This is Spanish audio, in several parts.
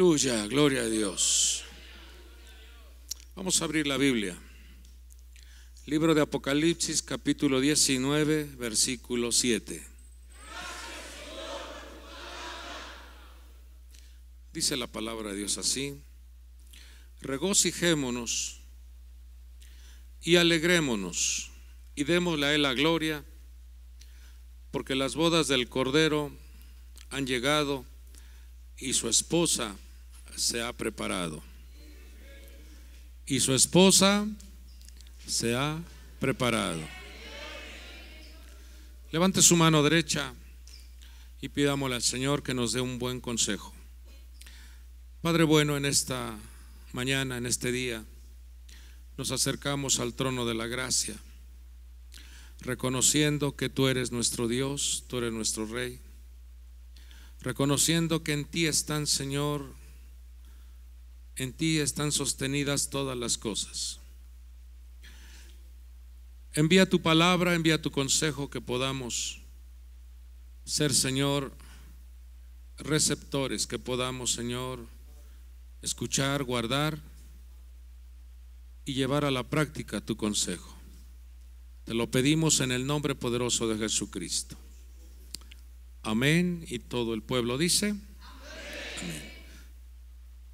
Aleluya, gloria a Dios. Vamos a abrir la Biblia. Libro de Apocalipsis capítulo 19, versículo 7. Dice la palabra de Dios así. Regocijémonos y alegrémonos y démosle a Él la gloria, porque las bodas del Cordero han llegado y su esposa se ha preparado. Y su esposa se ha preparado. Levante su mano derecha y pidámosle al Señor que nos dé un buen consejo. Padre bueno, en esta mañana, en este día, nos acercamos al trono de la gracia, reconociendo que tú eres nuestro Dios, tú eres nuestro Rey, reconociendo que en ti están, Señor, en ti están sostenidas todas las cosas. Envía tu palabra, envía tu consejo que podamos ser, Señor, receptores, que podamos, Señor, escuchar, guardar y llevar a la práctica tu consejo. Te lo pedimos en el nombre poderoso de Jesucristo. Amén. Y todo el pueblo dice. Amén.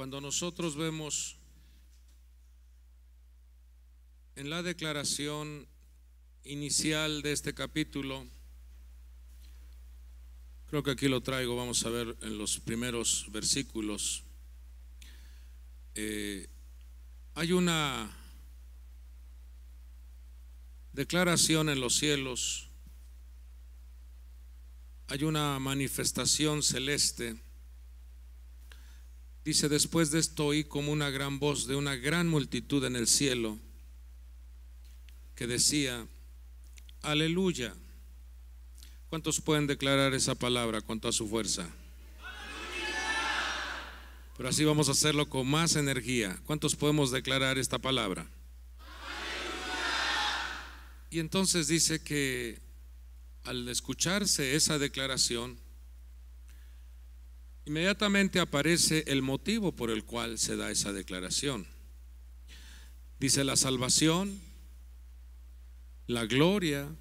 Cuando nosotros vemos en la declaración inicial de este capítulo, creo que aquí lo traigo, vamos a ver en los primeros versículos, eh, hay una declaración en los cielos, hay una manifestación celeste Dice, después de esto oí como una gran voz de una gran multitud en el cielo que decía, aleluya. ¿Cuántos pueden declarar esa palabra con toda su fuerza? Pero así vamos a hacerlo con más energía. ¿Cuántos podemos declarar esta palabra? Y entonces dice que al escucharse esa declaración, Inmediatamente aparece el motivo por el cual se da esa declaración. Dice la salvación, la gloria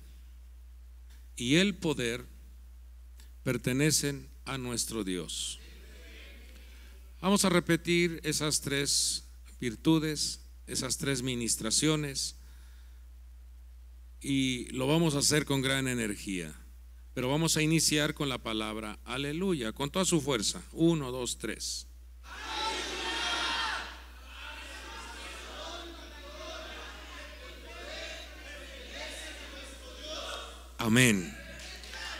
y el poder pertenecen a nuestro Dios. Vamos a repetir esas tres virtudes, esas tres ministraciones, y lo vamos a hacer con gran energía. Pero vamos a iniciar con la palabra aleluya, con toda su fuerza. Uno, dos, tres. Amén.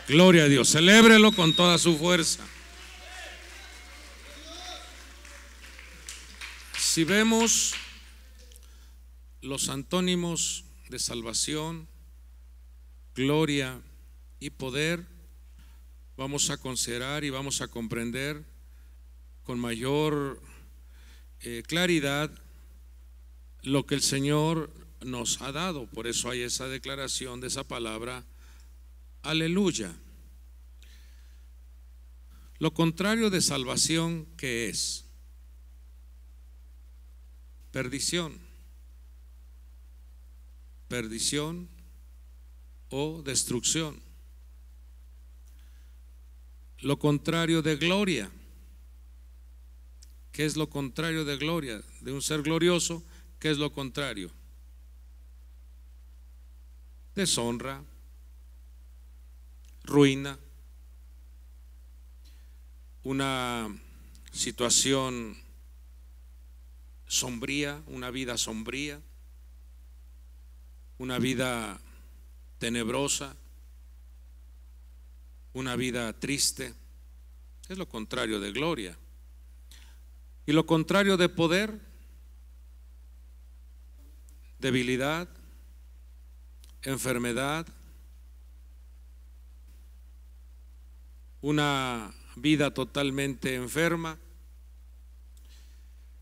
Gloria a Dios. Celébrelo con toda su fuerza. Si vemos los antónimos de salvación, gloria, y poder vamos a considerar y vamos a comprender con mayor eh, claridad lo que el Señor nos ha dado. Por eso hay esa declaración de esa palabra, aleluya. Lo contrario de salvación, que es? Perdición. Perdición o destrucción. Lo contrario de gloria. ¿Qué es lo contrario de gloria? De un ser glorioso, ¿qué es lo contrario? Deshonra, ruina, una situación sombría, una vida sombría, una vida tenebrosa, una vida triste. Es lo contrario de gloria. Y lo contrario de poder, debilidad, enfermedad, una vida totalmente enferma.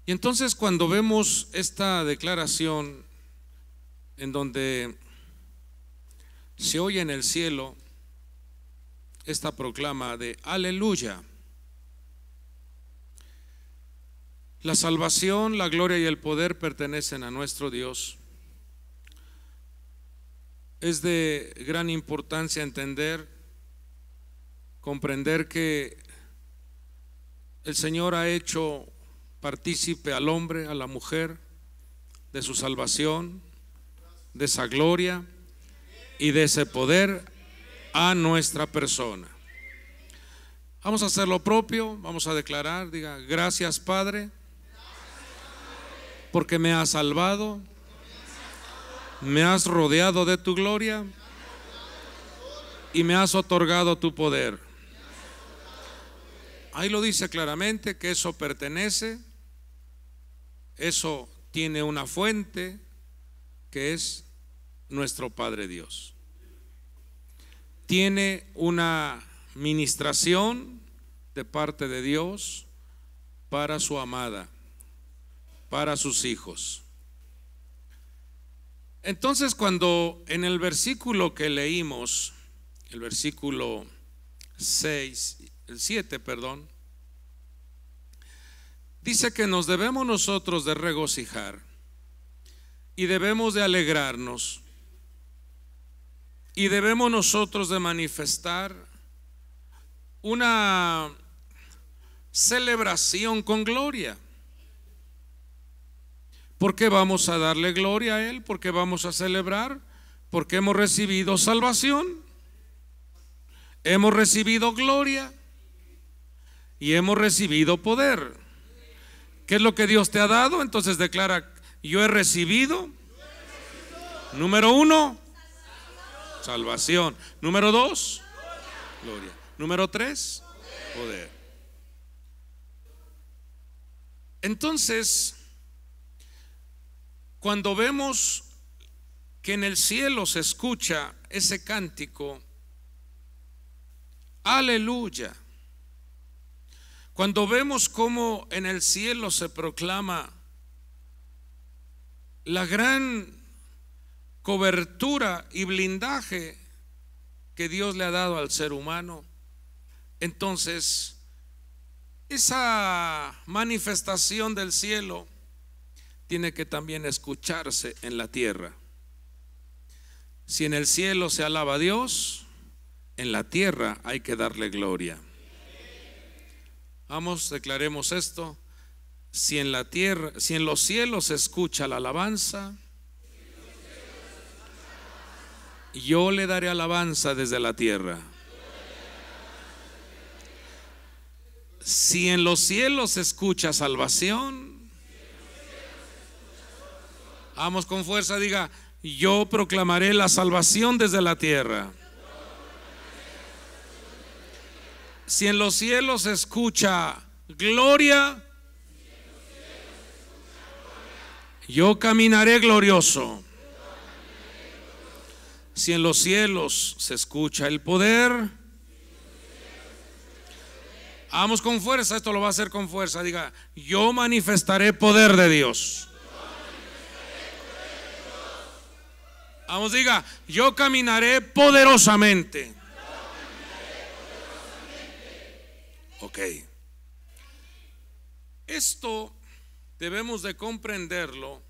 Y entonces cuando vemos esta declaración en donde se oye en el cielo esta proclama de aleluya. La salvación, la gloria y el poder pertenecen a nuestro Dios. Es de gran importancia entender, comprender que el Señor ha hecho partícipe al hombre, a la mujer, de su salvación, de esa gloria y de ese poder a nuestra persona. Vamos a hacer lo propio, vamos a declarar, diga, gracias Padre, porque me has salvado, me has rodeado de tu gloria y me has otorgado tu poder. Ahí lo dice claramente que eso pertenece, eso tiene una fuente que es nuestro Padre Dios tiene una ministración de parte de Dios para su amada, para sus hijos. Entonces cuando en el versículo que leímos, el versículo 6, el 7, perdón, dice que nos debemos nosotros de regocijar y debemos de alegrarnos y debemos nosotros de manifestar una celebración con gloria. Porque vamos a darle gloria a Él, porque vamos a celebrar, porque hemos recibido salvación, hemos recibido gloria y hemos recibido poder. ¿Qué es lo que Dios te ha dado? Entonces declara, yo he recibido, número uno, Salvación. Número dos, gloria. Número tres, poder. Entonces, cuando vemos que en el cielo se escucha ese cántico, aleluya, cuando vemos cómo en el cielo se proclama la gran cobertura y blindaje que Dios le ha dado al ser humano. Entonces, esa manifestación del cielo tiene que también escucharse en la tierra. Si en el cielo se alaba a Dios, en la tierra hay que darle gloria. Vamos, declaremos esto. Si en la tierra, si en los cielos se escucha la alabanza, yo le daré alabanza desde la tierra. Si en los cielos se escucha salvación, vamos con fuerza, diga, yo proclamaré la salvación desde la tierra. Si en los cielos se escucha gloria, yo caminaré glorioso. Si en los cielos se escucha el poder, vamos con fuerza, esto lo va a hacer con fuerza. Diga, yo manifestaré poder de Dios. Vamos, diga, yo caminaré poderosamente. Ok. Esto debemos de comprenderlo,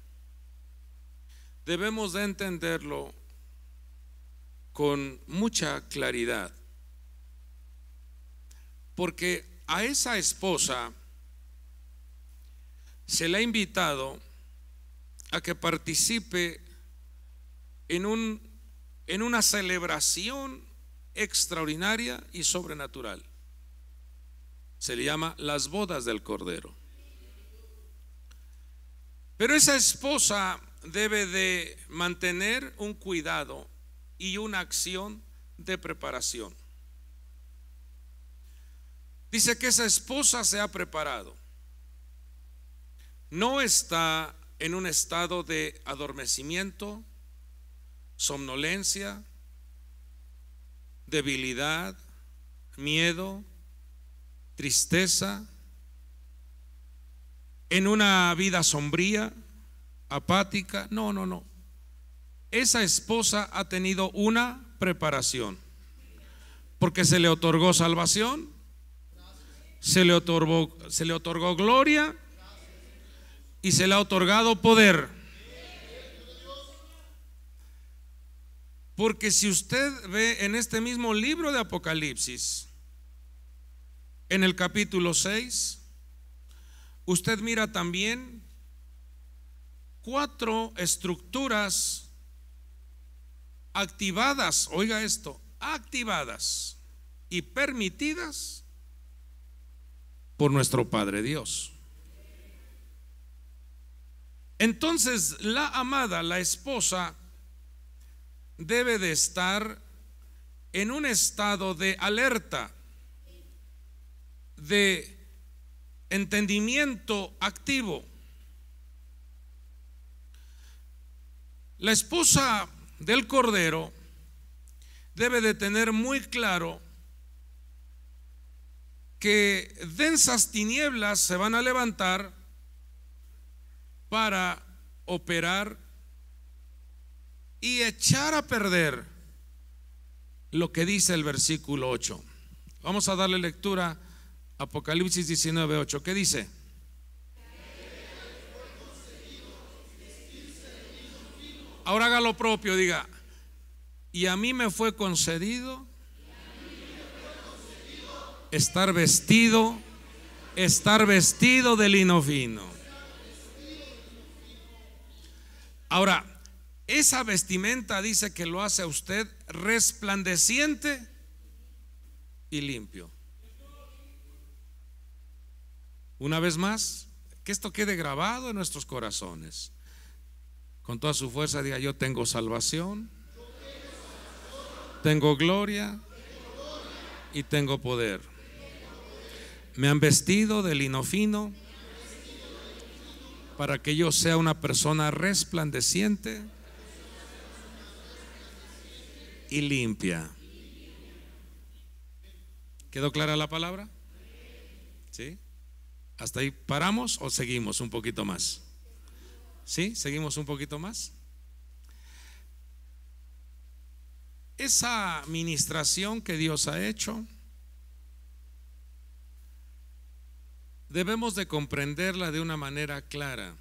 debemos de entenderlo con mucha claridad. Porque a esa esposa se le ha invitado a que participe en, un, en una celebración extraordinaria y sobrenatural. Se le llama las bodas del Cordero. Pero esa esposa debe de mantener un cuidado y una acción de preparación. Dice que esa esposa se ha preparado. No está en un estado de adormecimiento, somnolencia, debilidad, miedo, tristeza, en una vida sombría, apática. No, no, no esa esposa ha tenido una preparación. Porque se le otorgó salvación, se le otorgó, se le otorgó gloria y se le ha otorgado poder. Porque si usted ve en este mismo libro de Apocalipsis, en el capítulo 6, usted mira también cuatro estructuras activadas, oiga esto, activadas y permitidas por nuestro Padre Dios. Entonces la amada, la esposa, debe de estar en un estado de alerta, de entendimiento activo. La esposa del Cordero debe de tener muy claro que densas tinieblas se van a levantar para operar y echar a perder lo que dice el versículo 8. Vamos a darle lectura a Apocalipsis 19, 8. ¿Qué dice? Ahora haga lo propio, diga, y a mí me fue concedido, estar vestido, estar vestido de lino fino. Ahora, esa vestimenta dice que lo hace a usted resplandeciente y limpio. Una vez más, que esto quede grabado en nuestros corazones. Con toda su fuerza diga, yo tengo salvación, tengo gloria y tengo poder. Me han vestido de lino fino para que yo sea una persona resplandeciente y limpia. ¿Quedó clara la palabra? ¿Sí? ¿Hasta ahí paramos o seguimos un poquito más? ¿Sí? Seguimos un poquito más. Esa administración que Dios ha hecho, debemos de comprenderla de una manera clara.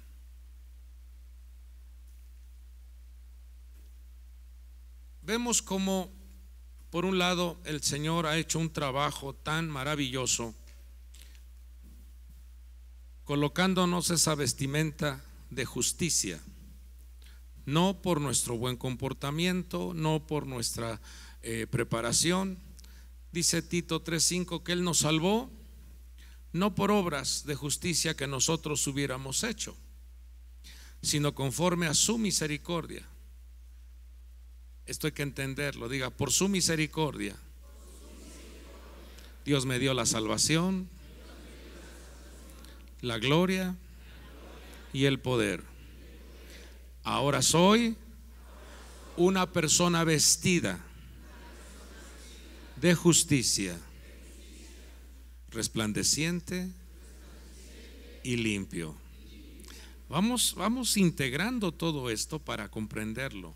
Vemos cómo, por un lado, el Señor ha hecho un trabajo tan maravilloso, colocándonos esa vestimenta de justicia, no por nuestro buen comportamiento, no por nuestra eh, preparación. Dice Tito 3:5 que Él nos salvó no por obras de justicia que nosotros hubiéramos hecho, sino conforme a su misericordia. Esto hay que entenderlo, diga, por su misericordia. Dios me dio la salvación, la gloria y el poder. Ahora soy una persona vestida de justicia, resplandeciente y limpio. Vamos, vamos integrando todo esto para comprenderlo.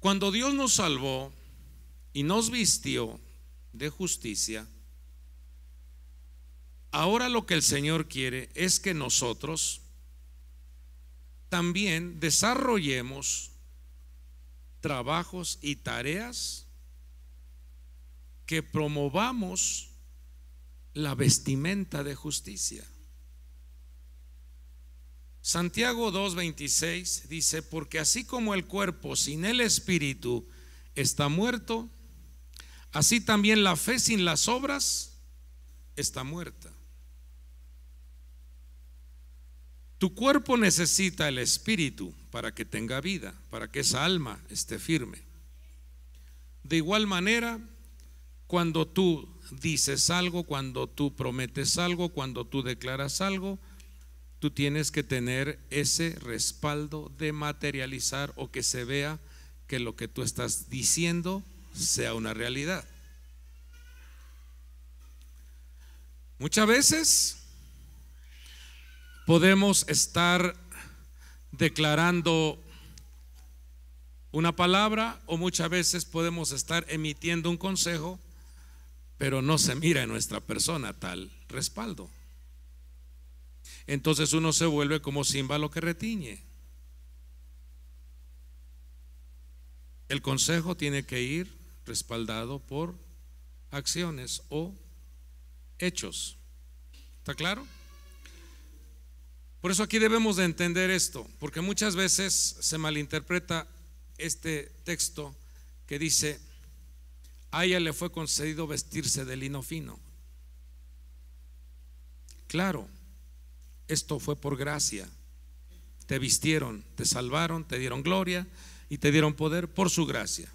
Cuando Dios nos salvó y nos vistió de justicia, Ahora lo que el Señor quiere es que nosotros también desarrollemos trabajos y tareas que promovamos la vestimenta de justicia. Santiago 2.26 dice, porque así como el cuerpo sin el espíritu está muerto, así también la fe sin las obras está muerta. Tu cuerpo necesita el espíritu para que tenga vida, para que esa alma esté firme. De igual manera, cuando tú dices algo, cuando tú prometes algo, cuando tú declaras algo, tú tienes que tener ese respaldo de materializar o que se vea que lo que tú estás diciendo sea una realidad. Muchas veces podemos estar declarando una palabra o muchas veces podemos estar emitiendo un consejo, pero no se mira en nuestra persona tal respaldo. Entonces uno se vuelve como símbolo que retiñe. El consejo tiene que ir respaldado por acciones o hechos. ¿Está claro? Por eso aquí debemos de entender esto, porque muchas veces se malinterpreta este texto que dice, a ella le fue concedido vestirse de lino fino. Claro, esto fue por gracia. Te vistieron, te salvaron, te dieron gloria y te dieron poder por su gracia.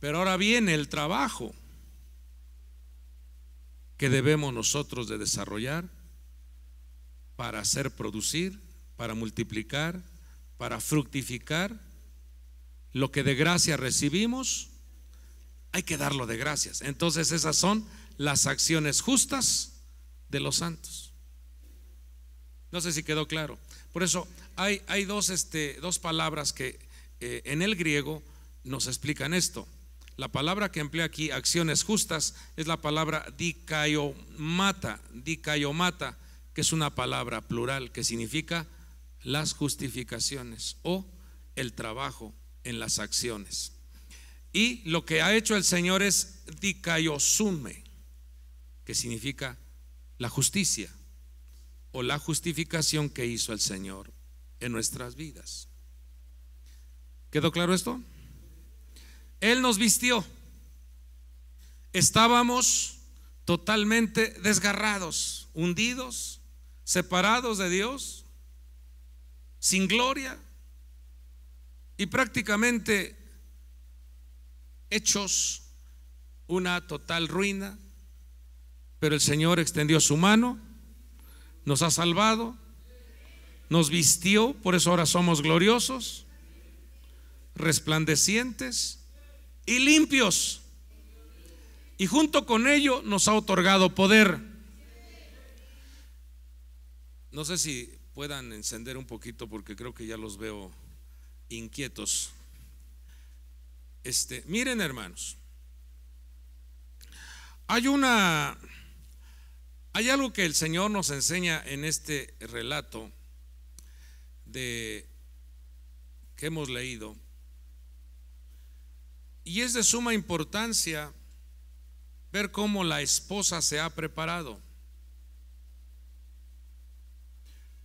Pero ahora viene el trabajo que debemos nosotros de desarrollar para hacer producir, para multiplicar, para fructificar. Lo que de gracia recibimos, hay que darlo de gracias. Entonces esas son las acciones justas de los santos. No sé si quedó claro. Por eso hay, hay dos, este, dos palabras que eh, en el griego nos explican esto. La palabra que emplea aquí, acciones justas, es la palabra dikaiomata, dikaiomata es una palabra plural que significa las justificaciones o el trabajo en las acciones. Y lo que ha hecho el Señor es dikayosume que significa la justicia o la justificación que hizo el Señor en nuestras vidas. ¿Quedó claro esto? Él nos vistió. Estábamos totalmente desgarrados, hundidos, separados de Dios, sin gloria y prácticamente hechos una total ruina, pero el Señor extendió su mano, nos ha salvado, nos vistió, por eso ahora somos gloriosos, resplandecientes y limpios. Y junto con ello nos ha otorgado poder no sé si puedan encender un poquito porque creo que ya los veo inquietos. Este, miren, hermanos. Hay una hay algo que el Señor nos enseña en este relato de que hemos leído y es de suma importancia ver cómo la esposa se ha preparado.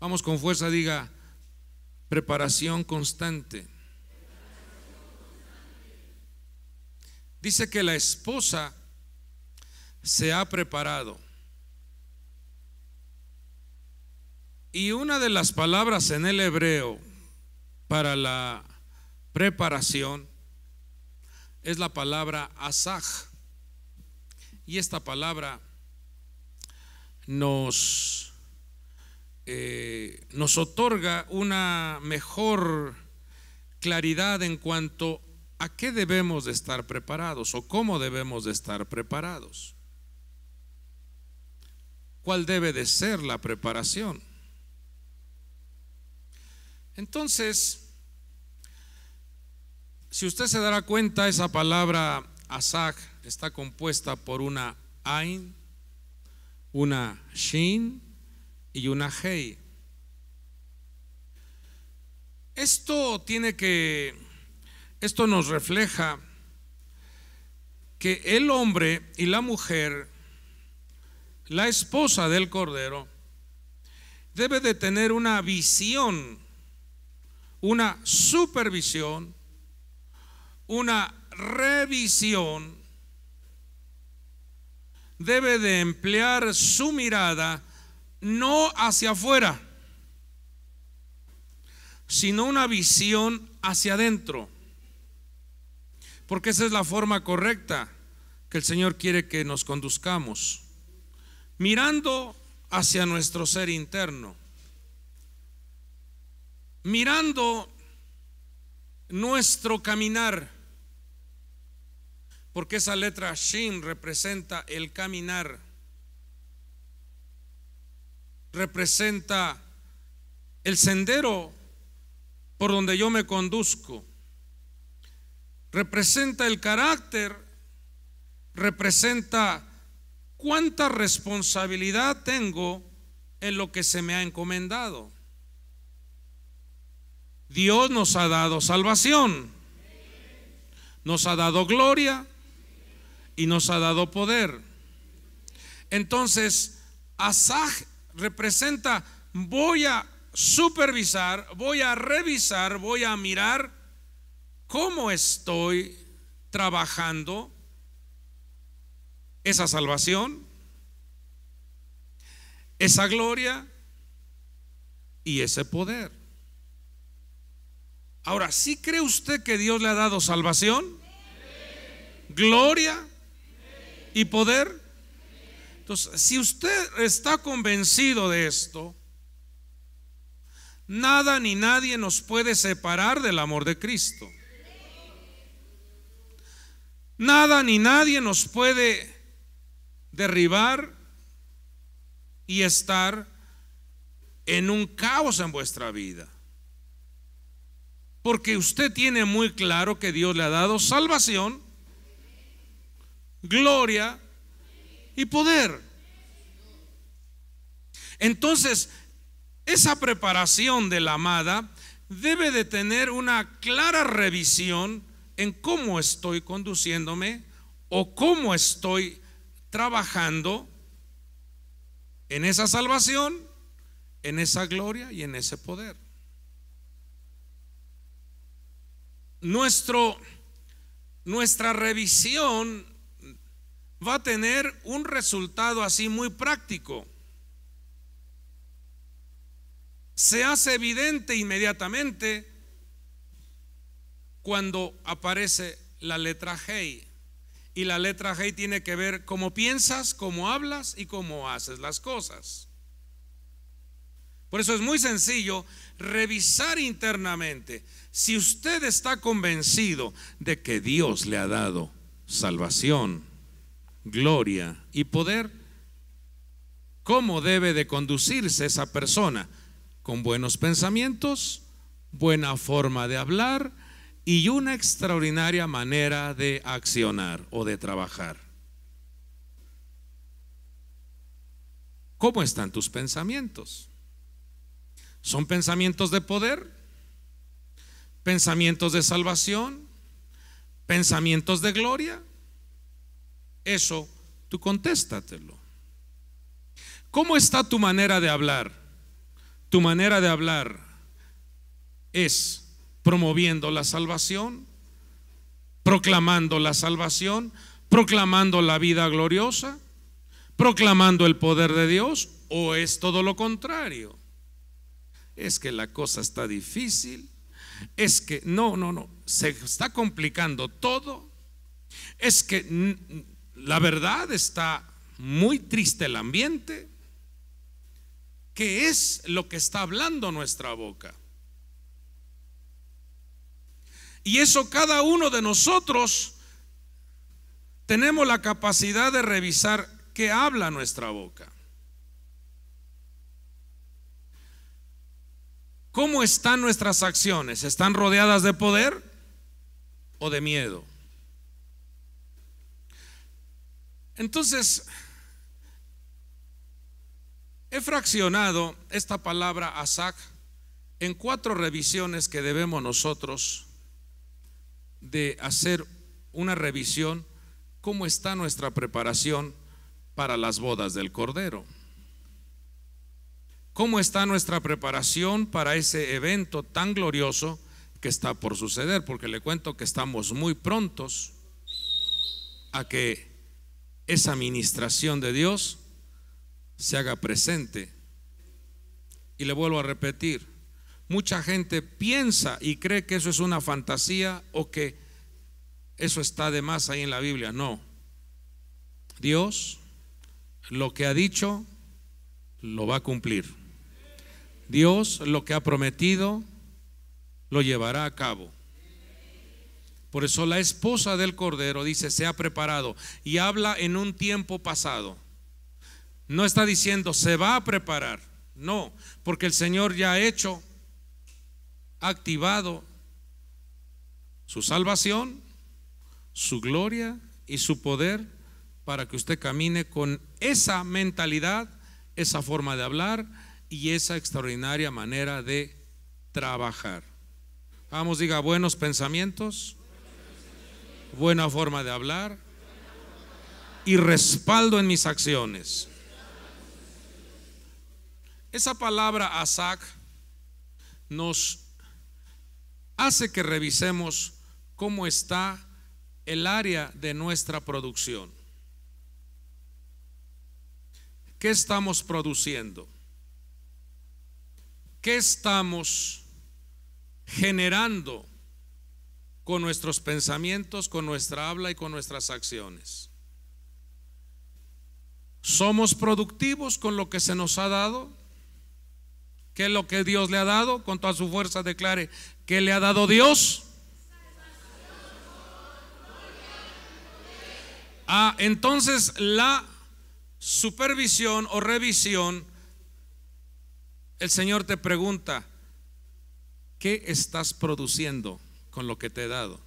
Vamos con fuerza, diga, preparación constante. Dice que la esposa se ha preparado. Y una de las palabras en el hebreo para la preparación es la palabra asaj. Y esta palabra nos eh, nos otorga una mejor claridad en cuanto a qué debemos de estar preparados o cómo debemos de estar preparados. ¿Cuál debe de ser la preparación? Entonces, si usted se dará cuenta, esa palabra asag está compuesta por una ain, una shin y una hey. Esto tiene que, esto nos refleja que el hombre y la mujer, la esposa del Cordero, debe de tener una visión, una supervisión, una revisión, debe de emplear su mirada no hacia afuera, sino una visión hacia adentro. Porque esa es la forma correcta que el Señor quiere que nos conduzcamos. Mirando hacia nuestro ser interno. Mirando nuestro caminar. Porque esa letra Shin representa el caminar representa el sendero por donde yo me conduzco. Representa el carácter, representa cuánta responsabilidad tengo en lo que se me ha encomendado. Dios nos ha dado salvación, nos ha dado gloria y nos ha dado poder. Entonces, Asaj representa voy a supervisar, voy a revisar, voy a mirar cómo estoy trabajando esa salvación, esa gloria y ese poder. Ahora, ¿sí cree usted que Dios le ha dado salvación, gloria y poder? Entonces, si usted está convencido de esto, nada ni nadie nos puede separar del amor de Cristo. Nada ni nadie nos puede derribar y estar en un caos en vuestra vida. Porque usted tiene muy claro que Dios le ha dado salvación, gloria y poder. Entonces, esa preparación de la amada debe de tener una clara revisión en cómo estoy conduciéndome o cómo estoy trabajando en esa salvación, en esa gloria y en ese poder. Nuestro, nuestra revisión va a tener un resultado así muy práctico. Se hace evidente inmediatamente cuando aparece la letra G. Y la letra G tiene que ver cómo piensas, cómo hablas y cómo haces las cosas. Por eso es muy sencillo revisar internamente. Si usted está convencido de que Dios le ha dado salvación, gloria y poder. ¿Cómo debe de conducirse esa persona? Con buenos pensamientos, buena forma de hablar y una extraordinaria manera de accionar o de trabajar. ¿Cómo están tus pensamientos? ¿Son pensamientos de poder? ¿Pensamientos de salvación? ¿Pensamientos de gloria? Eso tú contéstatelo. ¿Cómo está tu manera de hablar? Tu manera de hablar es promoviendo la salvación, proclamando la salvación, proclamando la vida gloriosa, proclamando el poder de Dios, o es todo lo contrario. Es que la cosa está difícil, es que no, no, no, se está complicando todo, es que la verdad está muy triste el ambiente. ¿Qué es lo que está hablando nuestra boca? Y eso cada uno de nosotros tenemos la capacidad de revisar qué habla nuestra boca. ¿Cómo están nuestras acciones? ¿Están rodeadas de poder o de miedo? Entonces, he fraccionado esta palabra Asac en cuatro revisiones que debemos nosotros de hacer una revisión, cómo está nuestra preparación para las bodas del Cordero. ¿Cómo está nuestra preparación para ese evento tan glorioso que está por suceder? Porque le cuento que estamos muy prontos a que esa ministración de Dios se haga presente. Y le vuelvo a repetir, mucha gente piensa y cree que eso es una fantasía o que eso está de más ahí en la Biblia. No. Dios lo que ha dicho lo va a cumplir. Dios lo que ha prometido lo llevará a cabo. Por eso la esposa del Cordero dice, se ha preparado y habla en un tiempo pasado. No está diciendo, se va a preparar. No, porque el Señor ya ha hecho, activado su salvación, su gloria y su poder para que usted camine con esa mentalidad, esa forma de hablar y esa extraordinaria manera de trabajar. Vamos, diga, buenos pensamientos buena forma de hablar y respaldo en mis acciones. Esa palabra asak nos hace que revisemos cómo está el área de nuestra producción. ¿Qué estamos produciendo? ¿Qué estamos generando con nuestros pensamientos, con nuestra habla y con nuestras acciones. Somos productivos con lo que se nos ha dado, qué es lo que Dios le ha dado, con toda su fuerza declare que le ha dado Dios. Ah, entonces la supervisión o revisión, el Señor te pregunta, ¿qué estás produciendo? con lo que te he dado.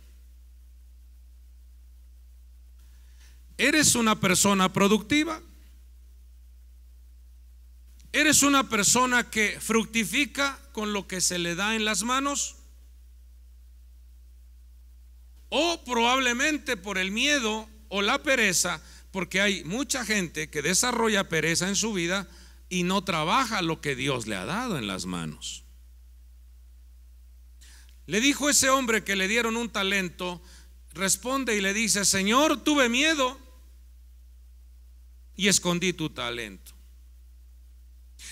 ¿Eres una persona productiva? ¿Eres una persona que fructifica con lo que se le da en las manos? O probablemente por el miedo o la pereza, porque hay mucha gente que desarrolla pereza en su vida y no trabaja lo que Dios le ha dado en las manos. Le dijo ese hombre que le dieron un talento, responde y le dice, Señor, tuve miedo y escondí tu talento.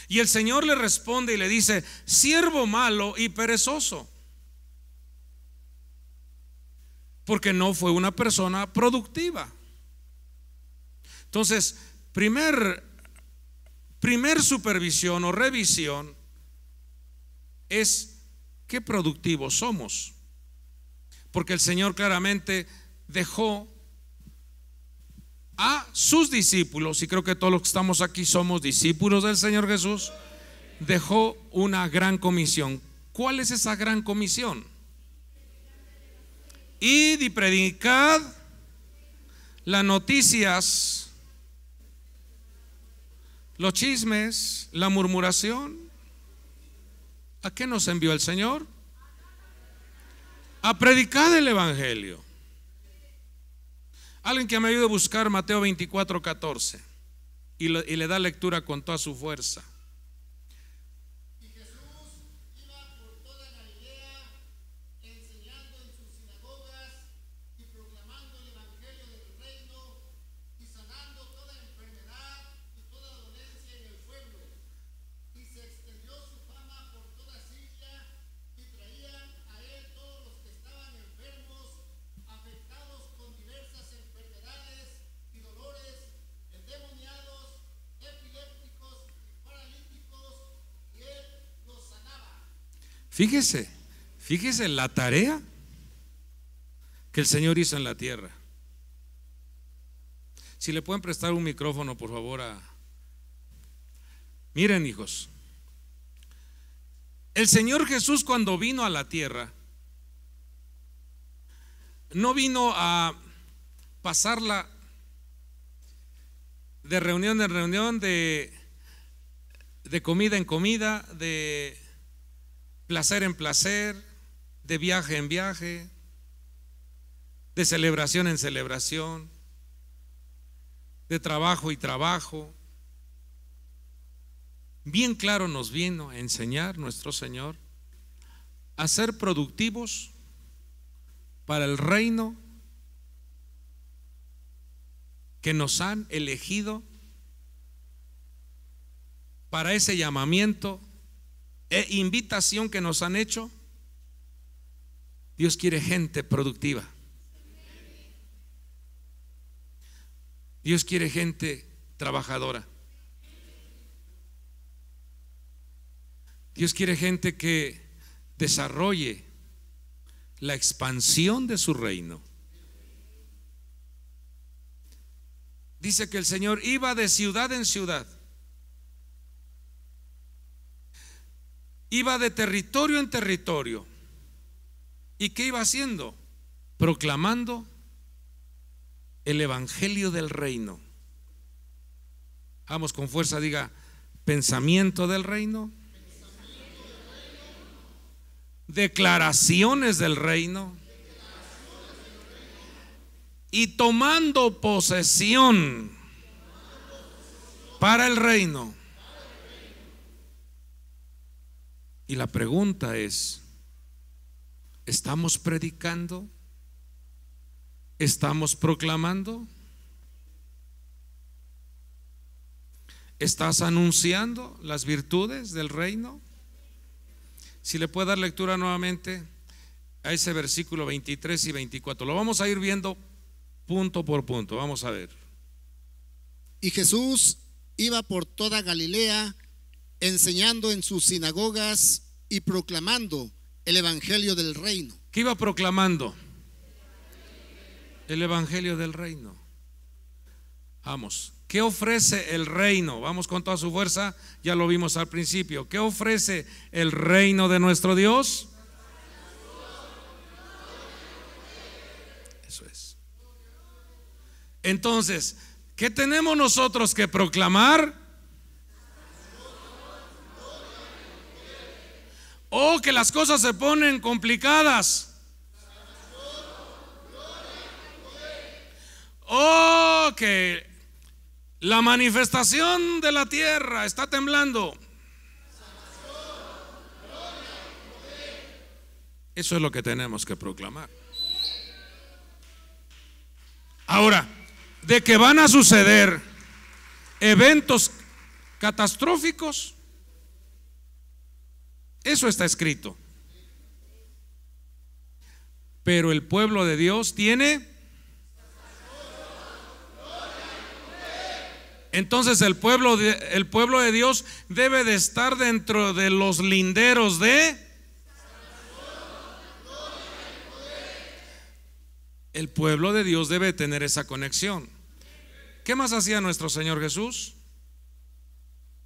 Y el Señor le responde y le dice, siervo malo y perezoso, porque no fue una persona productiva. Entonces, primer, primer supervisión o revisión es qué productivos somos. Porque el Señor claramente dejó a sus discípulos, y creo que todos los que estamos aquí somos discípulos del Señor Jesús, dejó una gran comisión. ¿Cuál es esa gran comisión? Id y predicad las noticias, los chismes, la murmuración, ¿A qué nos envió el Señor? A predicar el Evangelio. Alguien que me ayude a buscar Mateo 24, 14 y, le da lectura con toda su fuerza. Fíjese, fíjese la tarea que el Señor hizo en la tierra. Si le pueden prestar un micrófono, por favor, a... Miren, hijos. El Señor Jesús cuando vino a la tierra, no vino a pasarla de reunión en reunión, de, de comida en comida, de placer en placer, de viaje en viaje, de celebración en celebración, de trabajo y trabajo. Bien claro nos vino a enseñar nuestro Señor a ser productivos para el reino que nos han elegido para ese llamamiento e invitación que nos han hecho, Dios quiere gente productiva. Dios quiere gente trabajadora. Dios quiere gente que desarrolle la expansión de su reino. Dice que el Señor iba de ciudad en ciudad iba de territorio en territorio. ¿Y qué iba haciendo? Proclamando el Evangelio del Reino. Vamos con fuerza, diga, pensamiento del reino, declaraciones del reino y tomando posesión para el reino Y la pregunta es, ¿estamos predicando? ¿Estamos proclamando? ¿Estás anunciando las virtudes del reino? Si le puedo dar lectura nuevamente a ese versículo 23 y 24. Lo vamos a ir viendo punto por punto. Vamos a ver. Y Jesús iba por toda Galilea enseñando en sus sinagogas y proclamando el Evangelio del Reino. ¿Qué iba proclamando? El Evangelio del Reino. Vamos. ¿Qué ofrece el reino? Vamos con toda su fuerza, ya lo vimos al principio. ¿Qué ofrece el reino de nuestro Dios? Eso es. Entonces, ¿qué tenemos nosotros que proclamar? Oh que las cosas se ponen complicadas. Oh que la manifestación de la tierra está temblando. Eso es lo que tenemos que proclamar. Ahora, de que van a suceder eventos catastróficos, eso está escrito. Pero el pueblo de Dios tiene... Entonces el pueblo, de, el pueblo de Dios debe de estar dentro de los linderos de... El pueblo de Dios debe tener esa conexión. ¿Qué más hacía nuestro Señor Jesús?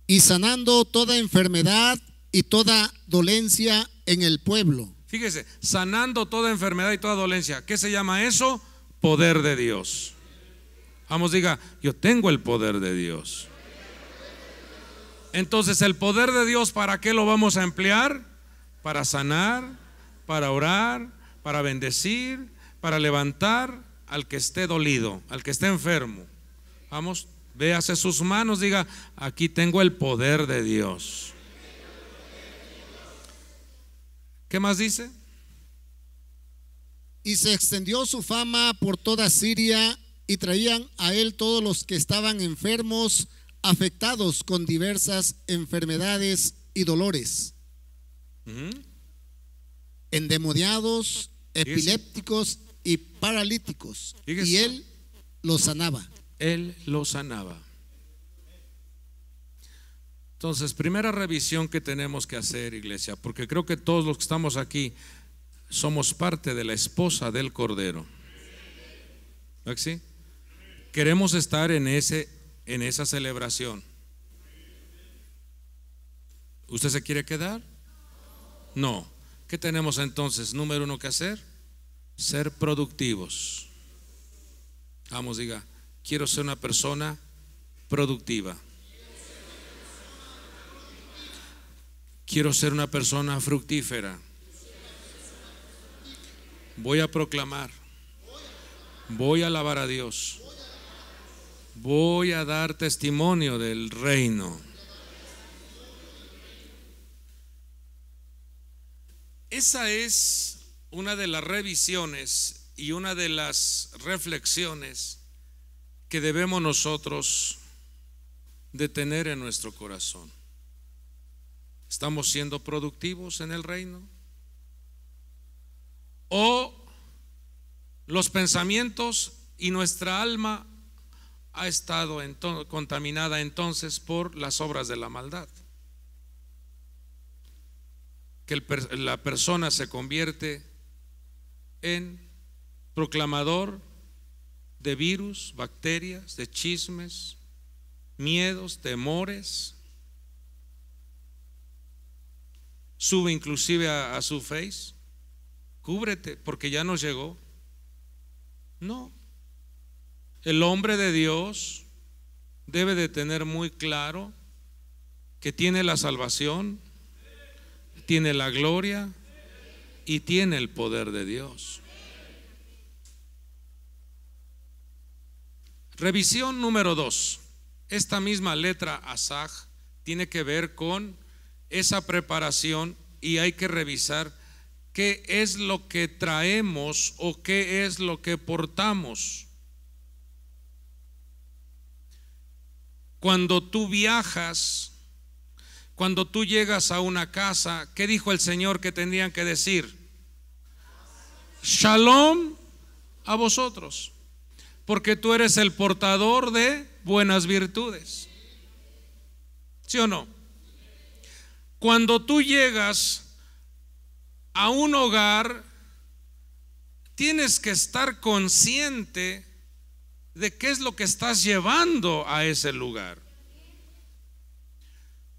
Y sanando toda enfermedad y toda dolencia en el pueblo. Fíjese, sanando toda enfermedad y toda dolencia. ¿Qué se llama eso? Poder de Dios. Vamos, diga, yo tengo el poder de Dios. Entonces, el poder de Dios, ¿para qué lo vamos a emplear? Para sanar, para orar, para bendecir, para levantar al que esté dolido, al que esté enfermo. Vamos, véase sus manos, diga, aquí tengo el poder de Dios. ¿Qué más dice? Y se extendió su fama por toda Siria y traían a él todos los que estaban enfermos, afectados con diversas enfermedades y dolores, endemoniados, epilépticos y paralíticos. Y él los sanaba. Él los sanaba. Entonces, primera revisión que tenemos que hacer, iglesia, porque creo que todos los que estamos aquí somos parte de la esposa del Cordero. ¿No Queremos estar en, ese, en esa celebración. ¿Usted se quiere quedar? No. ¿Qué tenemos entonces? Número uno que hacer. Ser productivos. Vamos, diga, quiero ser una persona productiva. Quiero ser una persona fructífera. Voy a proclamar. Voy a alabar a Dios. Voy a dar testimonio del reino. Esa es una de las revisiones y una de las reflexiones que debemos nosotros de tener en nuestro corazón. ¿Estamos siendo productivos en el reino? ¿O los pensamientos y nuestra alma ha estado contaminada entonces por las obras de la maldad? Que la persona se convierte en proclamador de virus, bacterias, de chismes, miedos, temores, sube inclusive a, su face, cúbrete porque ya no llegó. No, el hombre de Dios debe de tener muy claro que tiene la salvación, tiene la gloria y tiene el poder de Dios. Revisión número dos. Esta misma letra Asaj tiene que ver con esa preparación y hay que revisar qué es lo que traemos o qué es lo que portamos. Cuando tú viajas, cuando tú llegas a una casa, ¿qué dijo el Señor que tendrían que decir? Shalom a vosotros, porque tú eres el portador de buenas virtudes. ¿Sí o no? Cuando tú llegas a un hogar, tienes que estar consciente de qué es lo que estás llevando a ese lugar.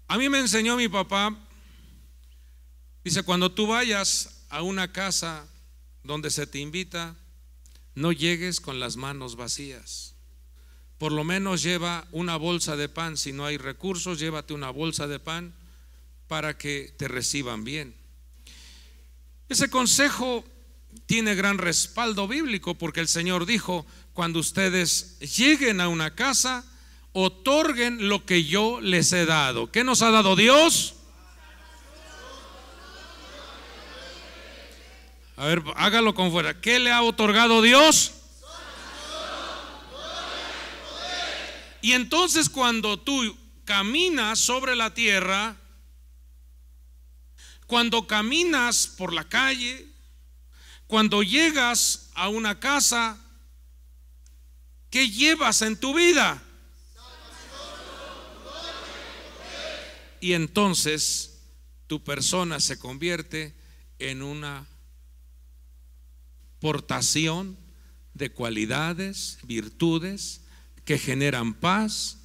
A mí me enseñó mi papá, dice, cuando tú vayas a una casa donde se te invita, no llegues con las manos vacías. Por lo menos lleva una bolsa de pan, si no hay recursos, llévate una bolsa de pan para que te reciban bien. Ese consejo tiene gran respaldo bíblico porque el Señor dijo, cuando ustedes lleguen a una casa, otorguen lo que yo les he dado. ¿Qué nos ha dado Dios? A ver, hágalo con fuera. ¿Qué le ha otorgado Dios? Y entonces cuando tú caminas sobre la tierra, cuando caminas por la calle, cuando llegas a una casa, ¿qué llevas en tu vida? Y entonces tu persona se convierte en una portación de cualidades, virtudes que generan paz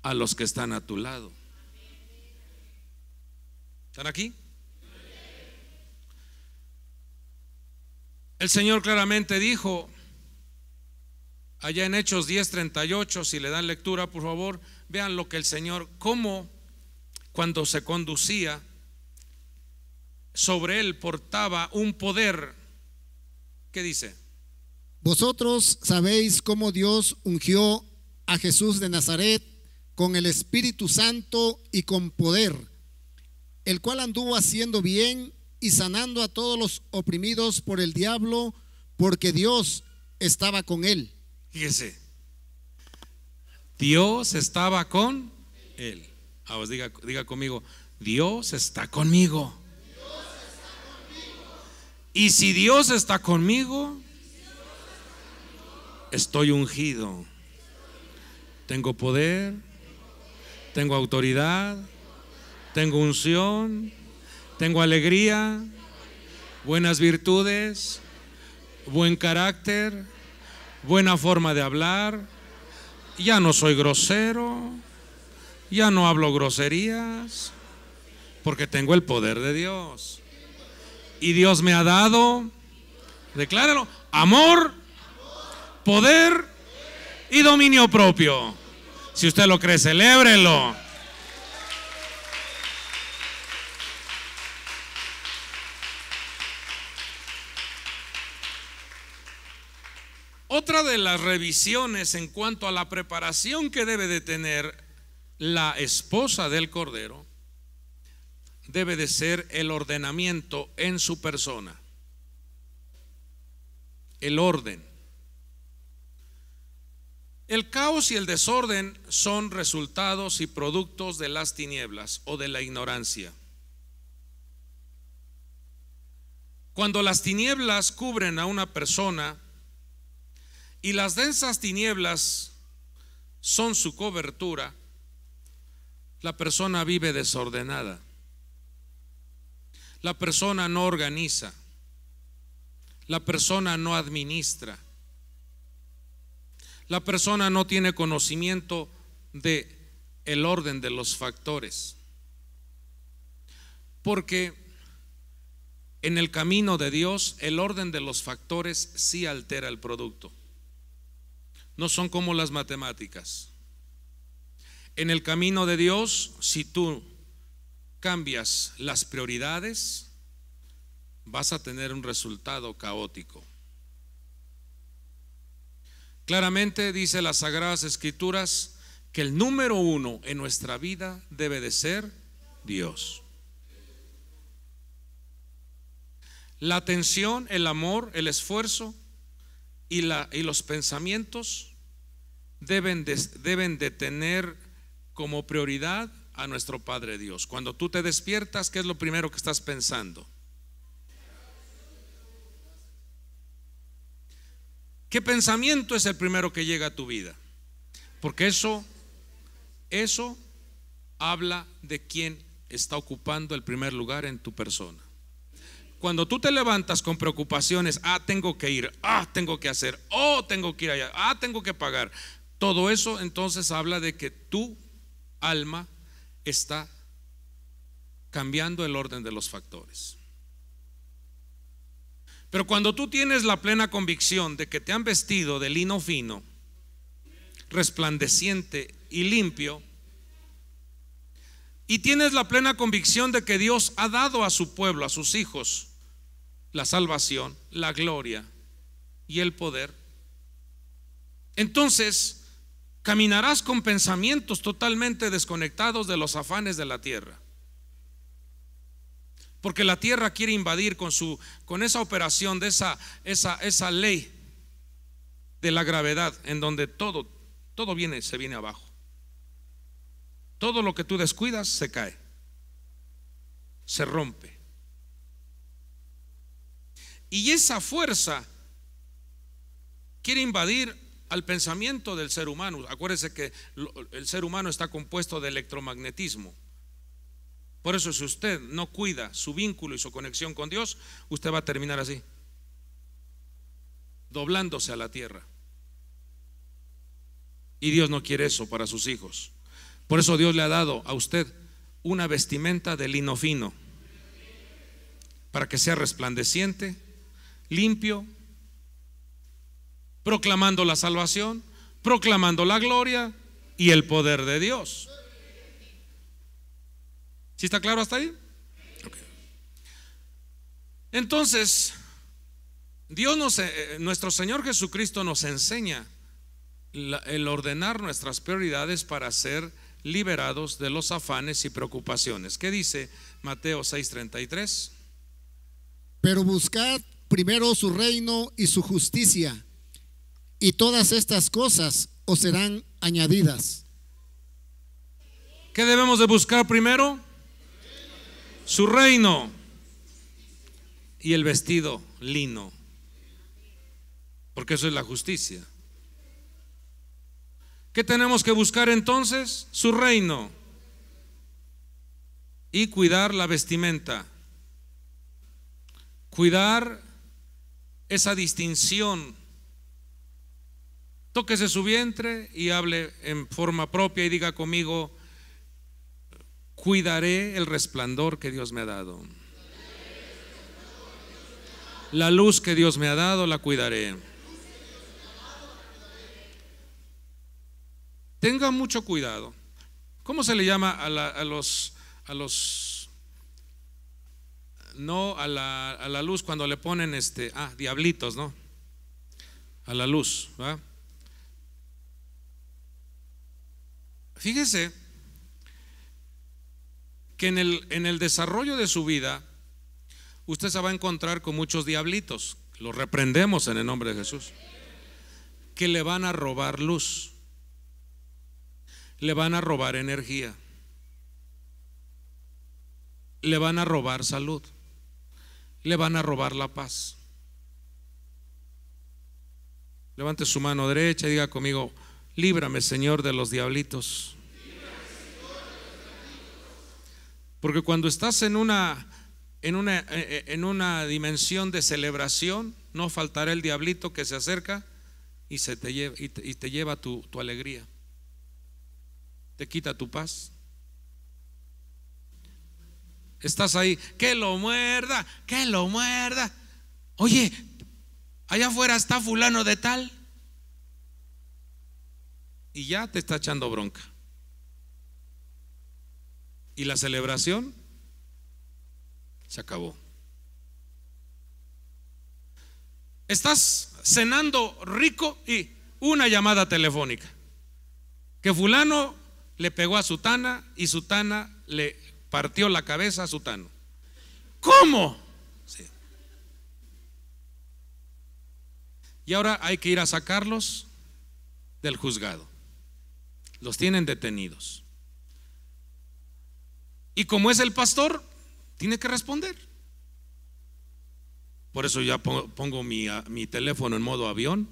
a los que están a tu lado. ¿Están aquí? El Señor claramente dijo, allá en Hechos 10:38, si le dan lectura, por favor, vean lo que el Señor, cómo cuando se conducía, sobre él portaba un poder. ¿Qué dice? Vosotros sabéis cómo Dios ungió a Jesús de Nazaret con el Espíritu Santo y con poder, el cual anduvo haciendo bien y sanando a todos los oprimidos por el diablo, porque Dios estaba con él. Fíjese, Dios estaba con él. Ah, pues diga, conmigo, Dios está conmigo. Dios está conmigo. Y si Dios está conmigo, estoy ungido. Tengo poder, tengo autoridad, tengo unción tengo alegría, buenas virtudes, buen carácter, buena forma de hablar. Ya no soy grosero, ya no hablo groserías, porque tengo el poder de Dios. Y Dios me ha dado, decláralo, amor, poder y dominio propio. Si usted lo cree, celébrelo. Otra de las revisiones en cuanto a la preparación que debe de tener la esposa del Cordero debe de ser el ordenamiento en su persona. El orden. El caos y el desorden son resultados y productos de las tinieblas o de la ignorancia. Cuando las tinieblas cubren a una persona, y las densas tinieblas son su cobertura, la persona vive desordenada. La persona no organiza. La persona no administra. La persona no tiene conocimiento de el orden de los factores. Porque en el camino de Dios el orden de los factores sí altera el producto no son como las matemáticas. En el camino de Dios, si tú cambias las prioridades, vas a tener un resultado caótico. Claramente dice las Sagradas Escrituras que el número uno en nuestra vida debe de ser Dios. La atención, el amor, el esfuerzo y, los pensamientos deben de, deben tener como prioridad a nuestro Padre Dios. Cuando tú te despiertas, ¿qué es lo primero que estás pensando? ¿Qué pensamiento es el primero que llega a tu vida? Porque eso, eso habla de quién está ocupando el primer lugar en tu persona. Cuando tú te levantas con preocupaciones, ah, tengo que ir, ah, tengo que hacer, oh, tengo que ir allá, ah, tengo que pagar. Todo eso entonces habla de que tu alma está cambiando el orden de los factores. Pero cuando tú tienes la plena convicción de que te han vestido de lino fino, resplandeciente y limpio, y tienes la plena convicción de que Dios ha dado a su pueblo, a sus hijos, la salvación, la gloria y el poder. Entonces, caminarás con pensamientos totalmente desconectados de los afanes de la tierra. Porque la tierra quiere invadir con su con esa operación de esa esa esa ley de la gravedad en donde todo todo viene se viene abajo. Todo lo que tú descuidas se cae. Se rompe. Y esa fuerza quiere invadir al pensamiento del ser humano. Acuérdese que el ser humano está compuesto de electromagnetismo. Por eso si usted no cuida su vínculo y su conexión con Dios, usted va a terminar así, doblándose a la tierra. Y Dios no quiere eso para sus hijos. Por eso Dios le ha dado a usted una vestimenta de lino fino, para que sea resplandeciente limpio, proclamando la salvación, proclamando la gloria y el poder de Dios. ¿Sí está claro hasta ahí? Entonces, Dios nos, eh, eh, nuestro Señor Jesucristo nos enseña el ordenar nuestras prioridades para ser liberados de los afanes y preocupaciones. ¿Qué dice Mateo 6:33? Pero buscad primero su reino y su justicia, y todas estas cosas os serán añadidas. ¿Qué debemos de buscar primero? Su reino y el vestido lino, porque eso es la justicia. ¿Qué tenemos que buscar entonces? Su reino y cuidar la vestimenta, cuidar esa distinción. Tóquese su vientre y hable en forma propia y diga conmigo, cuidaré el resplandor que Dios me ha dado. La luz que Dios me ha dado la cuidaré. Tenga mucho cuidado. ¿Cómo se le llama a, a los, a los no a la, a la luz cuando le ponen este, ah, diablitos, ¿no? A la luz, Fíjese que en el, en el desarrollo de su vida, usted se va a encontrar con muchos diablitos, los reprendemos en el nombre de Jesús, que le van a robar luz, le van a robar energía, le van a robar salud le van a robar la paz. Levante su mano derecha y diga conmigo, líbrame Señor de los diablitos. Porque cuando estás en una, en una, eh, eh, en una dimensión de celebración, no faltará el diablito que se acerca y, se te, lleva, y lleva tu, tu alegría. Te quita tu paz. Estás ahí, que lo muerda, que lo muerda. Oye, allá afuera está fulano de tal. Y ya te está echando bronca. Y la celebración se acabó. Estás cenando rico y una llamada telefónica. Que fulano le pegó a Sutana y Sutana le partió la cabeza a Sutano. ¿Cómo? Y ahora hay que ir a sacarlos del juzgado. Los tienen detenidos. Y como es el pastor, tiene que responder. Por eso ya pongo, mi, mi, teléfono en modo avión.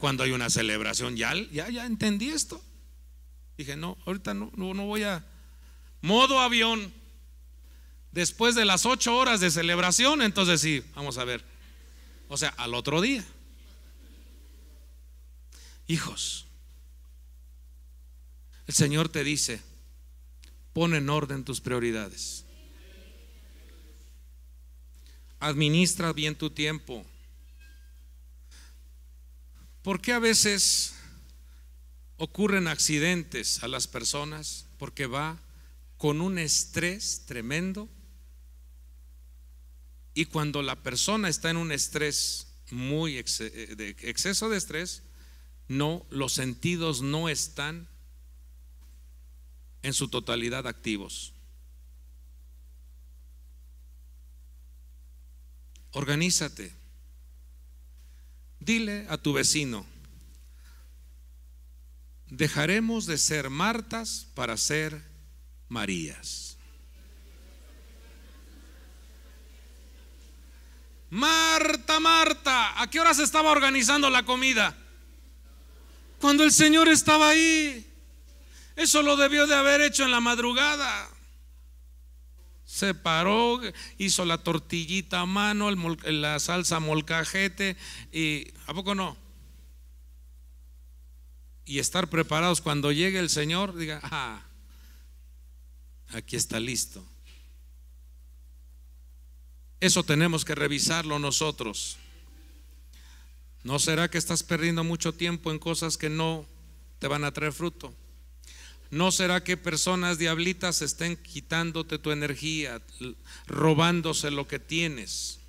Cuando hay una celebración, ya, ya, ya entendí esto. Dije, no, ahorita no, no voy a modo avión, después de las ocho horas de celebración, entonces sí, vamos a ver. O sea, al otro día. Hijos, el Señor te dice, pon en orden tus prioridades. Administra bien tu tiempo. ¿Por qué a veces ocurren accidentes a las personas? Porque va con un estrés tremendo. Y cuando la persona está en un estrés muy eh, de exceso de estrés, no los sentidos no están en su totalidad activos. Organízate. Dile a tu vecino, dejaremos de ser Martas para ser Marías. Marta, Marta, ¿a qué hora se estaba organizando la comida? Cuando el Señor estaba ahí. Eso lo debió de haber hecho en la madrugada. Se paró, hizo la tortillita a mano, la salsa molcajete y ¿a poco no? Y estar preparados cuando llegue el Señor, diga, ah, aquí está listo. Eso tenemos que revisarlo nosotros. ¿No será que estás perdiendo mucho tiempo en cosas que no te van a traer fruto? ¿No será que personas diablitas estén quitándote tu energía, robándose lo que tienes?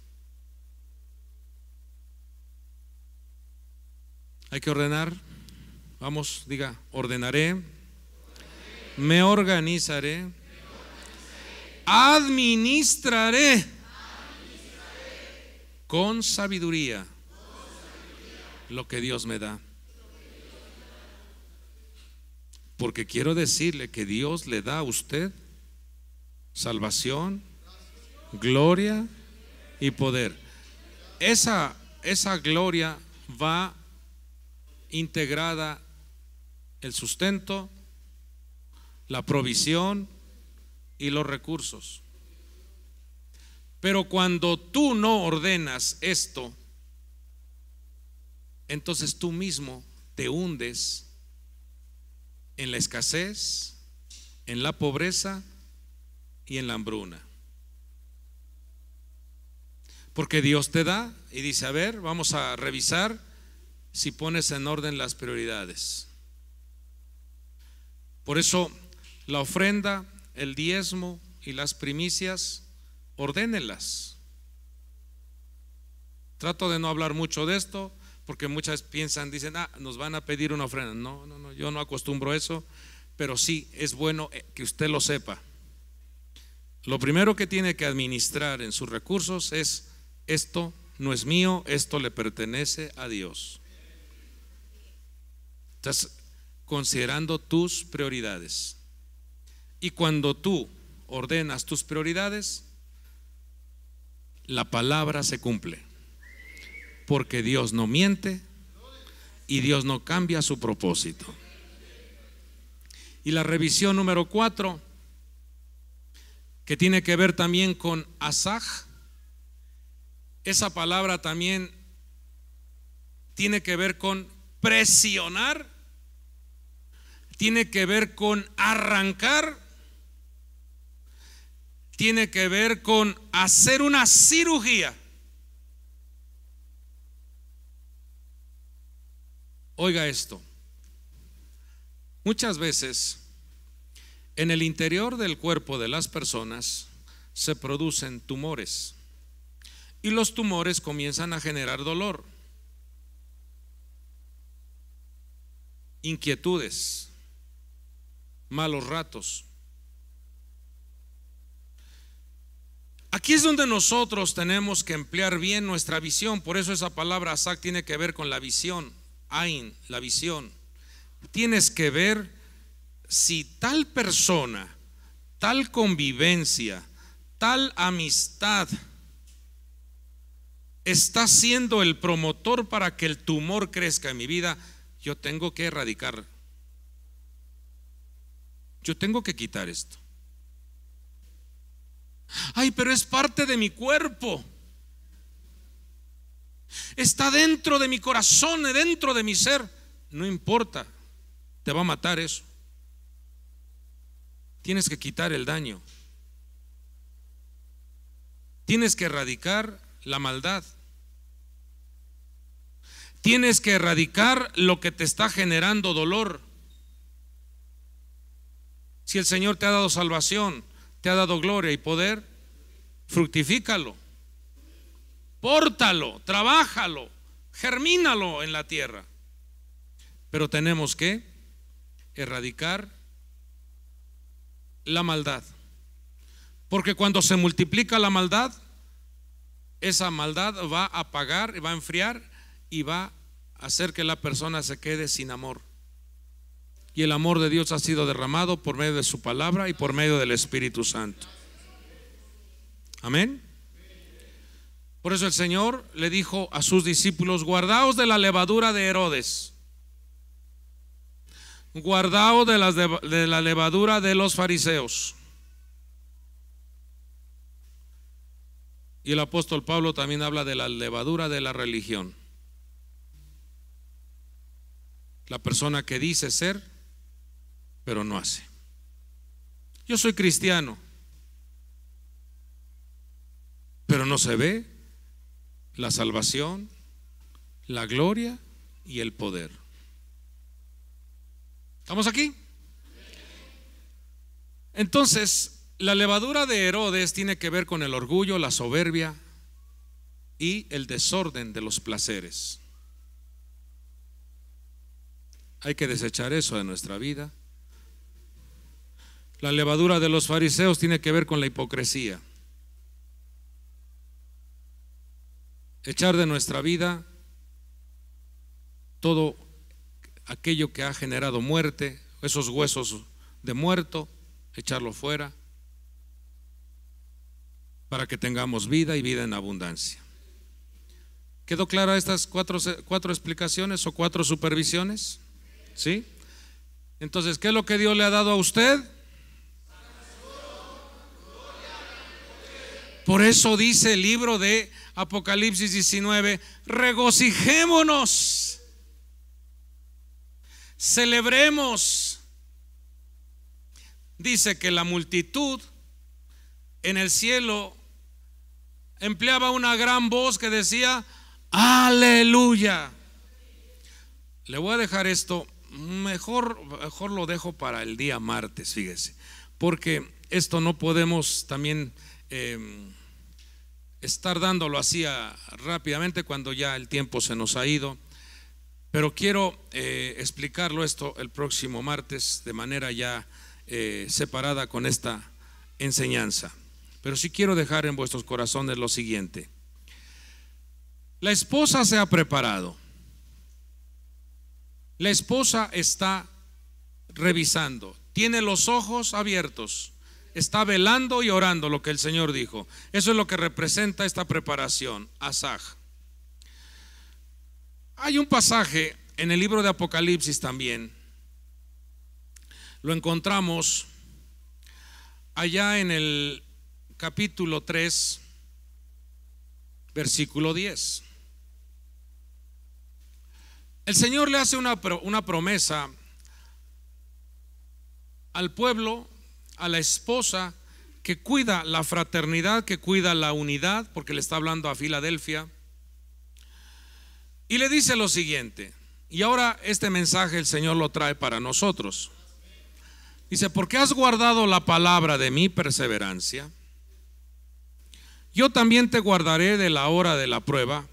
Hay que ordenar. Vamos, diga, ordenaré, me organizaré, administraré, con, sabiduría lo que Dios me da. Porque quiero decirle que Dios le da a usted salvación, gloria y poder. Esa, esa gloria va integrada el sustento, la provisión, y los recursos. Pero cuando tú no ordenas esto, entonces tú mismo te hundes en la escasez, en la pobreza y en la hambruna. Porque Dios te da y dice, a ver, vamos a revisar si pones en orden las prioridades. Por eso la ofrenda el diezmo y las primicias, ordénelas. Trato de no hablar mucho de esto, porque muchas piensan, dicen, ah, nos van a pedir una ofrenda. No, no, no, yo no acostumbro eso, pero sí es bueno eh, que usted lo sepa. Lo primero que tiene que administrar en sus recursos es, esto no es mío, esto le pertenece a Dios. Estás considerando tus prioridades. Y cuando tú ordenas tus prioridades, la palabra se cumple. Porque Dios no miente y Dios no cambia su propósito. Y la revisión número cuatro, que tiene que ver también con Asaj, esa palabra también tiene que ver con presionar, tiene que ver con arrancar tiene que ver con hacer una cirugía. Oiga esto. Muchas veces en el interior del cuerpo de las personas se producen tumores y los tumores comienzan a generar dolor, inquietudes, malos ratos. Aquí es donde nosotros tenemos que emplear bien nuestra visión. Por eso esa palabra Asak tiene que ver con la visión. Ain, la visión. Tienes que ver si tal persona, tal convivencia, tal amistad está siendo el promotor para que el tumor crezca en mi vida, yo tengo que erradicar. Yo tengo que quitar esto. Ay, pero es parte de mi cuerpo. Está dentro de mi corazón, dentro de mi ser. No importa, te va a matar eso. Tienes que quitar el daño. Tienes que erradicar la maldad. Tienes que erradicar lo que te está generando dolor. Si el Señor te ha dado salvación, te ha dado gloria y poder, fructifícalo, pórtalo, trabájalo, germínalo en la tierra. Pero tenemos que erradicar la maldad. Porque cuando se multiplica la maldad, esa maldad va a apagar, va a enfriar y va a hacer que la persona se quede sin amor y el amor de Dios ha sido derramado por medio de su palabra y por medio del Espíritu Santo. Amén. Por eso el Señor le dijo a sus discípulos, guardaos de la levadura de Herodes, guardaos de, la levadura de los fariseos. Y el apóstol Pablo también habla de la levadura de la religión. La persona que dice ser, pero no hace. Yo soy cristiano, pero no se ve la salvación, la gloria y el poder. ¿Estamos aquí? Entonces, la levadura de Herodes tiene que ver con el orgullo, la soberbia y el desorden de los placeres. Hay que desechar eso de nuestra vida la levadura de los fariseos tiene que ver con la hipocresía. Echar de nuestra vida todo aquello que ha generado muerte, esos huesos de muerto, echarlo fuera para que tengamos vida y vida en abundancia. ¿Quedó clara estas cuatro, cuatro, explicaciones o cuatro supervisiones? ¿Sí? Entonces, ¿qué es lo que Dios le ha dado a usted? Por eso dice el libro de Apocalipsis 19, regocijémonos, celebremos. Dice que la multitud en el cielo empleaba una gran voz que decía, aleluya. Le voy a dejar esto, mejor, mejor lo dejo para el día martes, fíjese, porque esto no podemos también eh, estar dándolo así rápidamente cuando ya el tiempo se nos ha ido, pero quiero eh, explicarlo esto el próximo martes de manera ya eh, separada con esta enseñanza. Pero sí quiero dejar en vuestros corazones lo siguiente. La esposa se ha preparado. La esposa está revisando. Tiene los ojos abiertos está velando y orando, lo que el Señor dijo. Eso es lo que representa esta preparación, Asaj. Hay un pasaje en el libro de Apocalipsis también. Lo encontramos allá en el capítulo 3, versículo 10. El Señor le hace una, una promesa al pueblo a la esposa que cuida la fraternidad, que cuida la unidad, porque le está hablando a Filadelfia. Y le dice lo siguiente, y ahora este mensaje el Señor lo trae para nosotros. Dice, porque has guardado la palabra de mi perseverancia, yo también te guardaré de la hora de la prueba,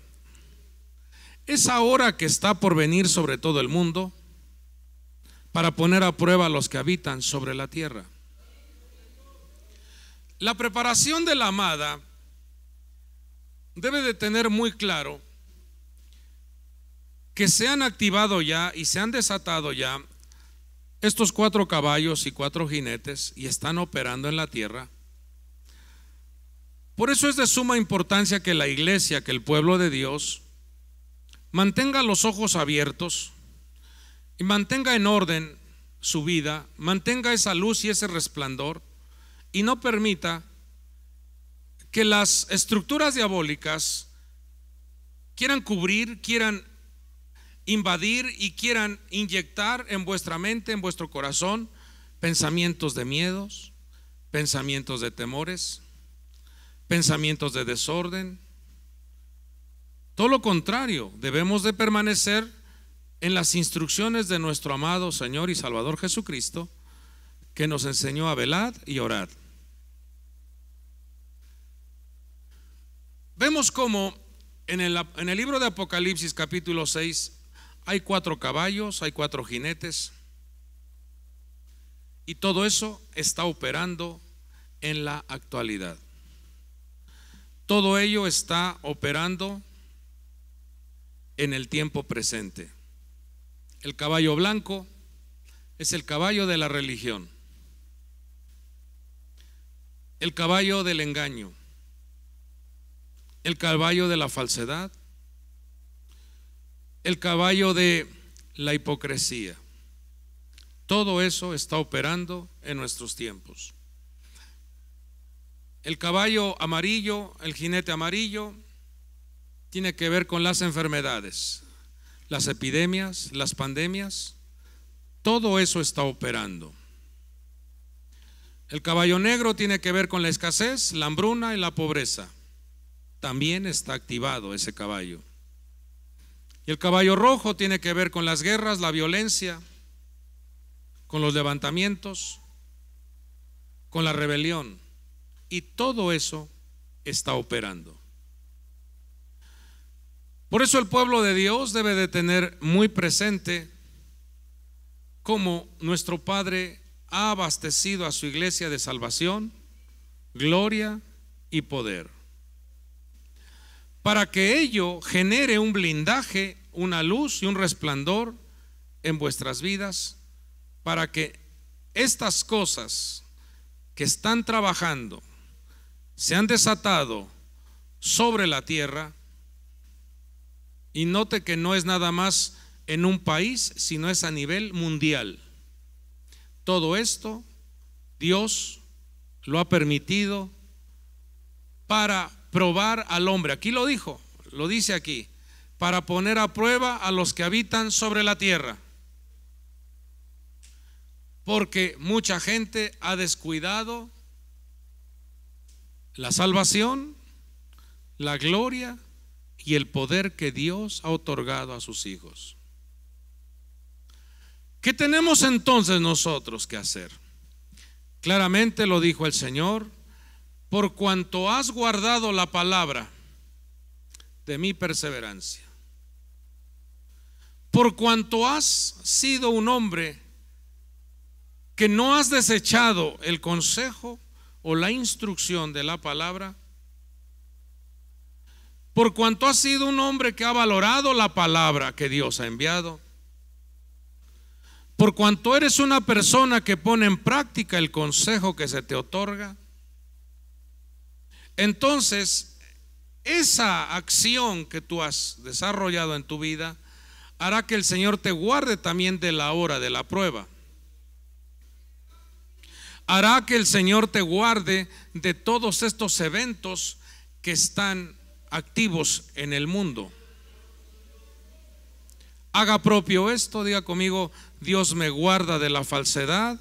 esa hora que está por venir sobre todo el mundo, para poner a prueba a los que habitan sobre la tierra. La preparación de la amada debe de tener muy claro que se han activado ya y se han desatado ya estos cuatro caballos y cuatro jinetes y están operando en la tierra. Por eso es de suma importancia que la iglesia, que el pueblo de Dios, mantenga los ojos abiertos y mantenga en orden su vida, mantenga esa luz y ese resplandor y no permita que las estructuras diabólicas quieran cubrir, quieran invadir y quieran inyectar en vuestra mente, en vuestro corazón, pensamientos de miedos, pensamientos de temores, pensamientos de desorden. Todo lo contrario, debemos de permanecer en las instrucciones de nuestro amado Señor y Salvador Jesucristo, que nos enseñó a velar y orar. Vemos como en el, en el libro de Apocalipsis capítulo 6 hay cuatro caballos, hay cuatro jinetes, y todo eso está operando en la actualidad. Todo ello está operando en el tiempo presente. El caballo blanco es el caballo de la religión, el caballo del engaño, el caballo de la falsedad, el caballo de la hipocresía. Todo eso está operando en nuestros tiempos. El caballo amarillo, el jinete amarillo, tiene que ver con las enfermedades, las epidemias, las pandemias. Todo eso está operando. El caballo negro tiene que ver con la escasez, la hambruna y la pobreza también está activado ese caballo. Y el caballo rojo tiene que ver con las guerras, la violencia, con los levantamientos, con la rebelión. Y todo eso está operando. Por eso el pueblo de Dios debe de tener muy presente cómo nuestro Padre ha abastecido a su iglesia de salvación, gloria y poder para que ello genere un blindaje, una luz y un resplandor en vuestras vidas, para que estas cosas que están trabajando se han desatado sobre la tierra, y note que no es nada más en un país, sino es a nivel mundial. Todo esto Dios lo ha permitido para probar al hombre. Aquí lo dijo, lo dice aquí, para poner a prueba a los que habitan sobre la tierra. Porque mucha gente ha descuidado la salvación, la gloria y el poder que Dios ha otorgado a sus hijos. ¿Qué tenemos entonces nosotros que hacer? Claramente lo dijo el Señor por cuanto has guardado la palabra de mi perseverancia, por cuanto has sido un hombre que no has desechado el consejo o la instrucción de la palabra, por cuanto has sido un hombre que ha valorado la palabra que Dios ha enviado, por cuanto eres una persona que pone en práctica el consejo que se te otorga, entonces, esa acción que tú has desarrollado en tu vida hará que el Señor te guarde también de la hora de la prueba. Hará que el Señor te guarde de todos estos eventos que están activos en el mundo. Haga propio esto, diga conmigo, Dios me guarda de la falsedad,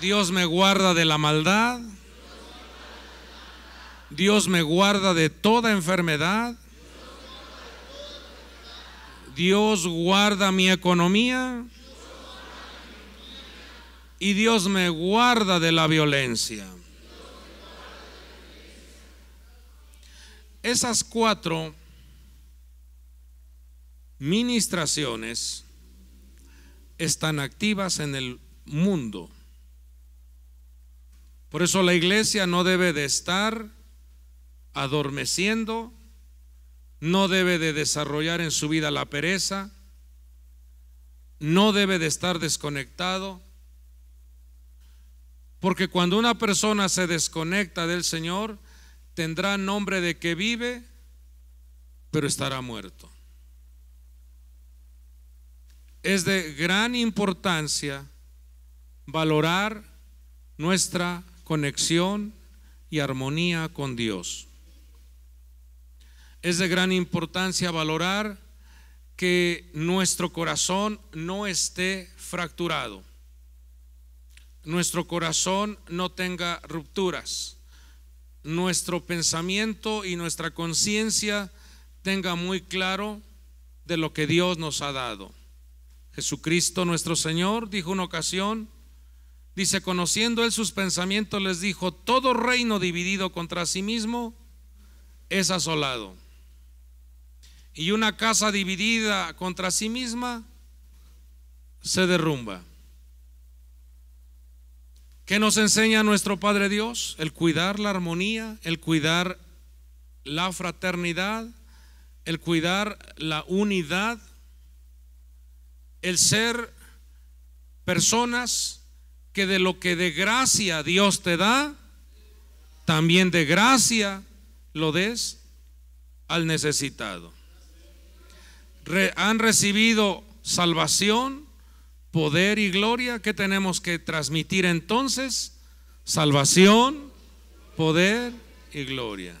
Dios me guarda de la maldad, Dios me guarda de toda enfermedad. Dios guarda mi economía. Y Dios me guarda de la violencia. Esas cuatro ministraciones están activas en el mundo. Por eso la iglesia no debe de estar adormeciendo, no debe de desarrollar en su vida la pereza, no debe de estar desconectado, porque cuando una persona se desconecta del Señor, tendrá nombre de que vive, pero estará muerto. Es de gran importancia valorar nuestra conexión y armonía con Dios. Es de gran importancia valorar que nuestro corazón no esté fracturado, nuestro corazón no tenga rupturas, nuestro pensamiento y nuestra conciencia tenga muy claro de lo que Dios nos ha dado. Jesucristo nuestro Señor dijo una ocasión, dice, conociendo él sus pensamientos, les dijo, todo reino dividido contra sí mismo es asolado y una casa dividida contra sí misma se derrumba. ¿Qué nos enseña nuestro Padre Dios? El cuidar la armonía, el cuidar la fraternidad, el cuidar la unidad, el ser personas que de lo que de gracia Dios te da, también de gracia lo des al necesitado han recibido salvación, poder y gloria, ¿qué tenemos que transmitir entonces? Salvación, poder y gloria.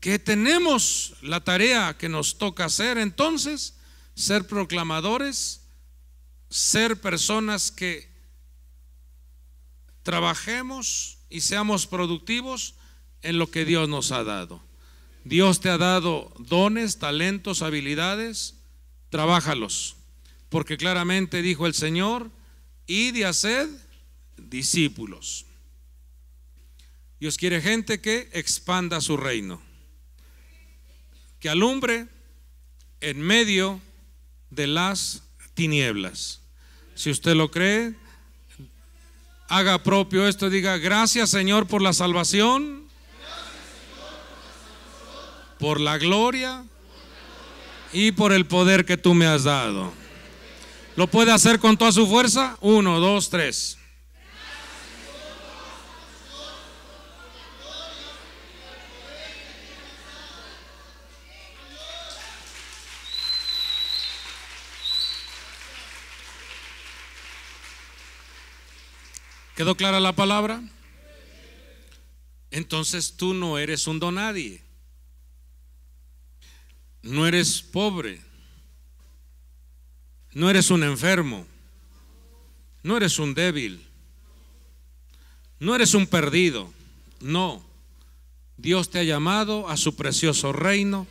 ¿Qué tenemos la tarea que nos toca hacer entonces? Ser proclamadores, ser personas que trabajemos y seamos productivos en lo que Dios nos ha dado. Dios te ha dado dones, talentos, habilidades, trabájalos. Porque claramente dijo el Señor, y haced discípulos. Dios quiere gente que expanda su reino, que alumbre en medio de las tinieblas. Si usted lo cree, haga propio esto, diga, gracias Señor por la salvación por la gloria y por el poder que tú me has dado. ¿Lo puede hacer con toda su fuerza? Uno, dos, tres. ¿Quedó clara la palabra? Entonces tú no eres un nadie no eres pobre. No eres un enfermo. No eres un débil. No eres un perdido. No. Dios te ha llamado a su precioso reino.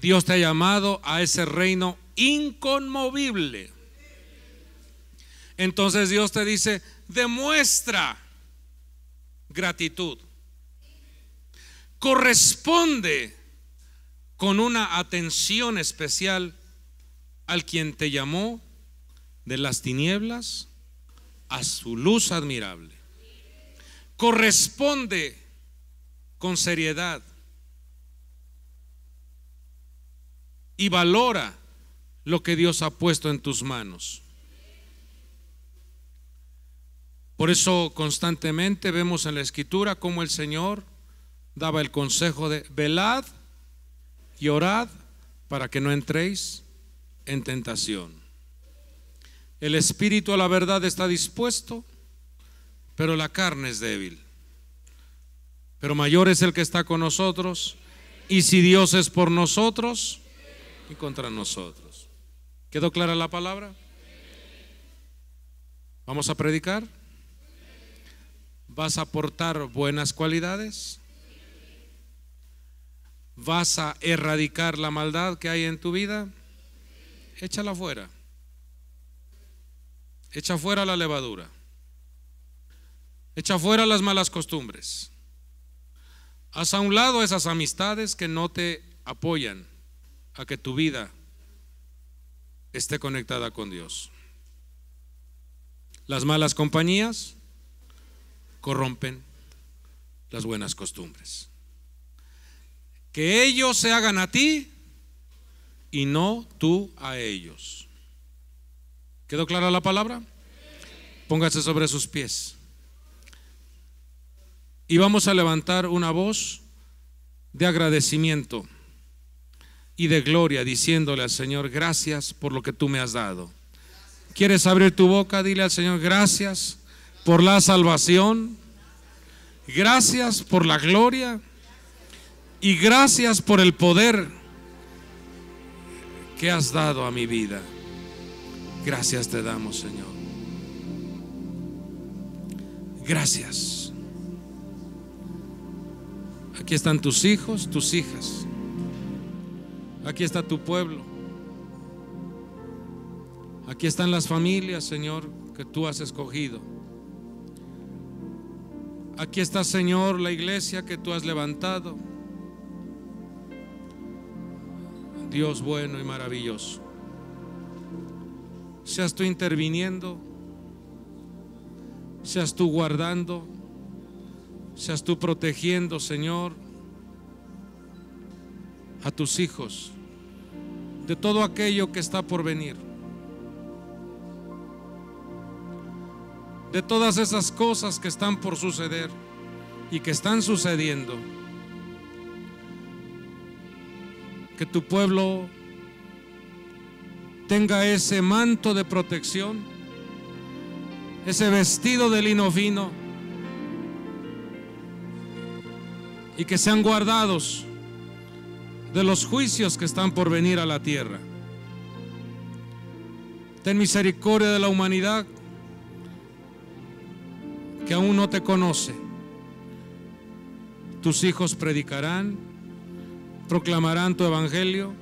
Dios te ha llamado a ese reino inconmovible. Entonces Dios te dice, demuestra gratitud. Corresponde con una atención especial al quien te llamó de las tinieblas a su luz admirable. Corresponde con seriedad y valora lo que Dios ha puesto en tus manos. Por eso constantemente vemos en la escritura cómo el Señor daba el consejo de velad llorad orad para que no entréis en tentación. El espíritu a la verdad está dispuesto, pero la carne es débil. Pero mayor es el que está con nosotros. Y si Dios es por nosotros, y contra nosotros. ¿Quedó clara la palabra? ¿Vamos a predicar? ¿Vas a aportar buenas cualidades? vas a erradicar la maldad que hay en tu vida, échala fuera. Echa fuera la levadura. Echa fuera las malas costumbres. Haz a un lado esas amistades que no te apoyan a que tu vida esté conectada con Dios. Las malas compañías corrompen las buenas costumbres que ellos se hagan a ti y no tú a ellos. ¿Quedó clara la palabra? Póngase sobre sus pies. Y vamos a levantar una voz de agradecimiento y de gloria, diciéndole al Señor, gracias por lo que tú me has dado. ¿Quieres abrir tu boca? Dile al Señor, gracias por la salvación. Gracias por la gloria. Y gracias por el poder que has dado a mi vida. Gracias te damos, Señor. Gracias. Aquí están tus hijos, tus hijas. Aquí está tu pueblo. Aquí están las familias, Señor, que tú has escogido. Aquí está, Señor, la iglesia que tú has levantado. Dios bueno y maravilloso. Seas tú interviniendo, seas tú guardando, seas tú protegiendo, Señor, a tus hijos de todo aquello que está por venir. De todas esas cosas que están por suceder y que están sucediendo. que tu pueblo tenga ese manto de protección, ese vestido de lino fino, y que sean guardados de los juicios que están por venir a la tierra. Ten misericordia de la humanidad que aún no te conoce. Tus hijos predicarán proclamarán tu evangelio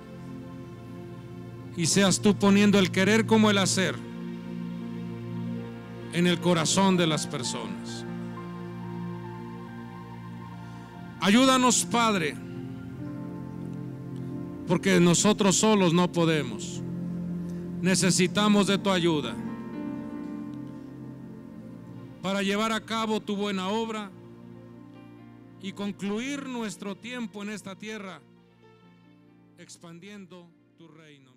y seas tú poniendo el querer como el hacer en el corazón de las personas. Ayúdanos, Padre, porque nosotros solos no podemos. Necesitamos de tu ayuda para llevar a cabo tu buena obra y concluir nuestro tiempo en esta tierra expandiendo tu reino.